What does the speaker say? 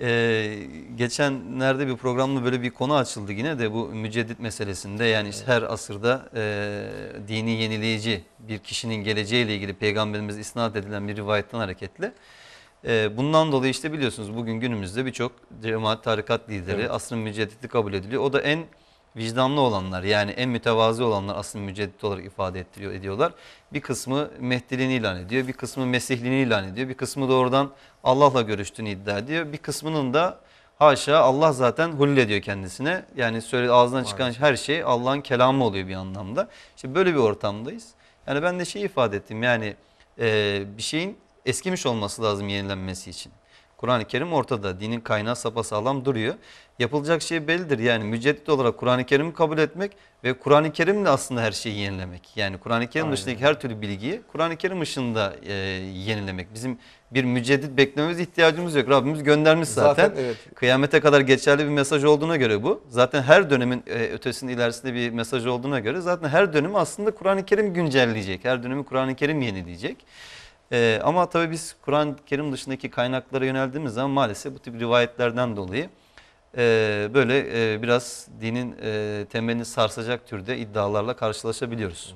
Ee, geçenlerde bir programda böyle bir konu açıldı yine de bu müceddit meselesinde yani işte her asırda e, dini yenileyici bir kişinin geleceğiyle ilgili peygamberimiz isnat edilen bir rivayetten hareketli. E, bundan dolayı işte biliyorsunuz bugün günümüzde birçok cemaat tarikat lideri evet. asrın müceddidi kabul ediliyor. O da en vicdanlı olanlar yani en mütevazi olanlar aslında müceddit olarak ifade ettiriyor, ediyorlar. Bir kısmı Mehdiliğini ilan ediyor, bir kısmı Mesihliğini ilan ediyor, bir kısmı doğrudan Allah'la görüştüğünü iddia ediyor. Bir kısmının da haşa Allah zaten hull ediyor kendisine. Yani söyle ağzından çıkan her şey Allah'ın kelamı oluyor bir anlamda. İşte böyle bir ortamdayız. Yani ben de şey ifade ettim yani e, bir şeyin eskimiş olması lazım yenilenmesi için. Kur'an-ı Kerim ortada. Dinin kaynağı sapasağlam duruyor. Yapılacak şey bellidir. Yani müceddit olarak Kur'an-ı Kerim'i kabul etmek ve Kur'an-ı Kerim'le aslında her şeyi yenilemek. Yani Kur'an-ı Kerim Aynen. dışındaki her türlü bilgiyi Kur'an-ı Kerim ışığında e, yenilemek. Bizim bir müceddit beklememiz ihtiyacımız yok. Rabbimiz göndermiş zaten. zaten evet. Kıyamete kadar geçerli bir mesaj olduğuna göre bu. Zaten her dönemin e, ötesinin ilerisinde bir mesaj olduğuna göre zaten her dönemi aslında Kur'an-ı Kerim güncelleyecek. Her dönemi Kur'an-ı Kerim yenileyecek. E, ama tabii biz Kur'an-ı Kerim dışındaki kaynaklara yöneldiğimiz zaman maalesef bu tip rivayetlerden dolayı e, böyle e, biraz dinin e, temelini sarsacak türde iddialarla karşılaşabiliyoruz.